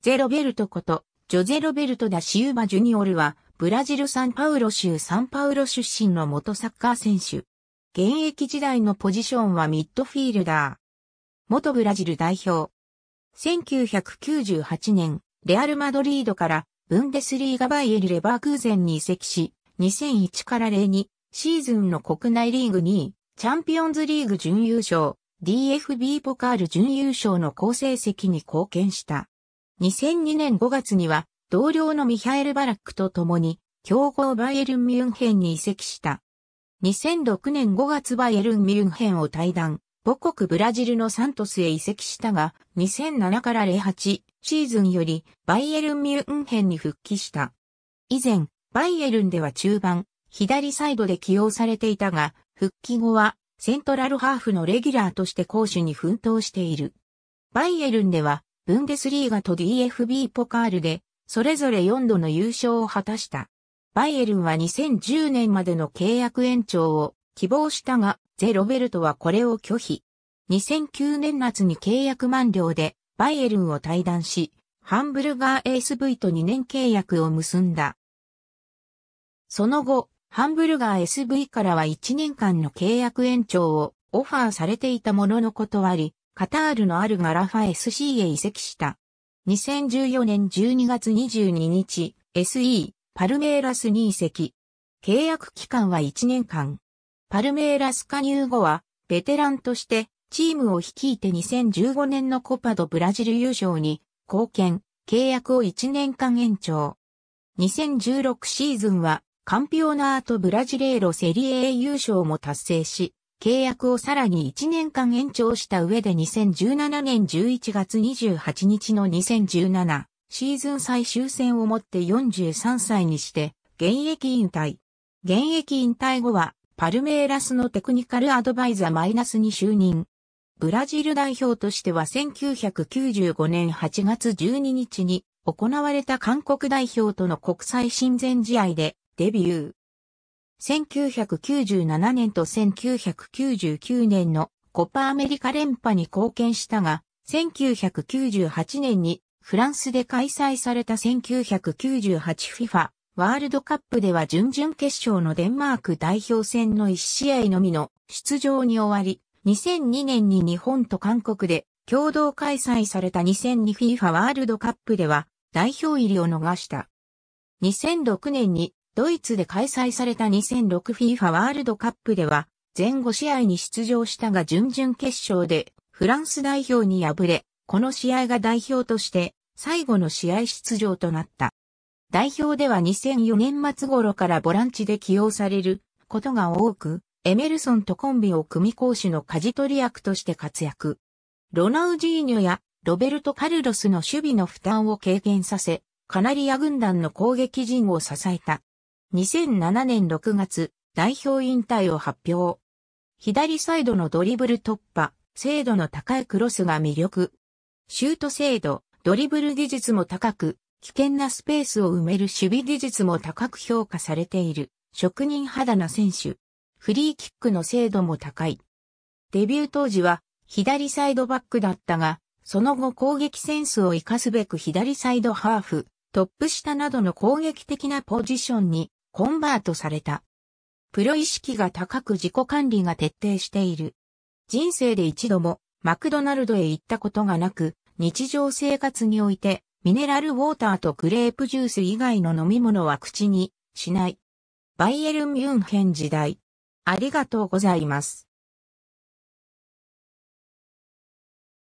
ゼロベルトこと、ジョゼロベルト・ダ・シウマ・ジュニオルは、ブラジル・サンパウロ州サンパウロ出身の元サッカー選手。現役時代のポジションはミッドフィールダー。元ブラジル代表。1998年、レアル・マドリードから、ブンデスリーガ・バイエル・レバークーゼンに移籍し、2001から02シーズンの国内リーグ2位、チャンピオンズリーグ準優勝、DFB ポカール準優勝の好成績に貢献した。2002年5月には、同僚のミハエル・バラックと共に、強豪バイエルン・ミュンヘンに移籍した。2006年5月バイエルン・ミュンヘンを退団、母国ブラジルのサントスへ移籍したが、2007から08シーズンよりバイエルン・ミュンヘンに復帰した。以前、バイエルンでは中盤、左サイドで起用されていたが、復帰後はセントラルハーフのレギュラーとして攻守に奮闘している。バイエルンではブンデスリーガと DFB ポカールで、それぞれ4度の優勝を果たした。バイエルンは2010年までの契約延長を希望したが、ゼ・ロベルトはこれを拒否。2009年夏に契約満了で、バイエルンを退団し、ハンブルガー SV と2年契約を結んだ。その後、ハンブルガー SV からは1年間の契約延長をオファーされていたものの断り、カタールのアルガラファ SC へ移籍した。2014年12月22日、SE、パルメーラスに移籍。契約期間は1年間。パルメーラス加入後は、ベテランとして、チームを率いて2015年のコパドブラジル優勝に貢献、契約を1年間延長。2016シーズンは、カンピオナートブラジレーロセリエ優勝も達成し、契約をさらに1年間延長した上で2017年11月28日の2017シーズン最終戦をもって43歳にして現役引退。現役引退後はパルメーラスのテクニカルアドバイザーマイナスに就任。ブラジル代表としては1995年8月12日に行われた韓国代表との国際親善試合でデビュー。1997年と1999年のコパアメリカ連覇に貢献したが、1998年にフランスで開催された 1998FIFA ワールドカップでは準々決勝のデンマーク代表戦の1試合のみの出場に終わり、2002年に日本と韓国で共同開催された 2002FIFA ワールドカップでは代表入りを逃した。2006年にドイツで開催された 2006FIFA ワールドカップでは、前後試合に出場したが準々決勝でフランス代表に敗れ、この試合が代表として最後の試合出場となった。代表では2004年末頃からボランチで起用されることが多く、エメルソンとコンビを組講師の舵取り役として活躍。ロナウジーニョやロベルト・カルロスの守備の負担を軽減させ、カナリア軍団の攻撃陣を支えた。2007年6月、代表引退を発表。左サイドのドリブル突破、精度の高いクロスが魅力。シュート精度、ドリブル技術も高く、危険なスペースを埋める守備技術も高く評価されている、職人肌な選手。フリーキックの精度も高い。デビュー当時は左サイドバックだったが、その後攻撃センスを活かすべく左サイドハーフ、トップ下などの攻撃的なポジションにコンバートされた。プロ意識が高く自己管理が徹底している。人生で一度もマクドナルドへ行ったことがなく、日常生活においてミネラルウォーターとグレープジュース以外の飲み物は口にしない。バイエルン・ミュンヘン時代。ありがとうございます。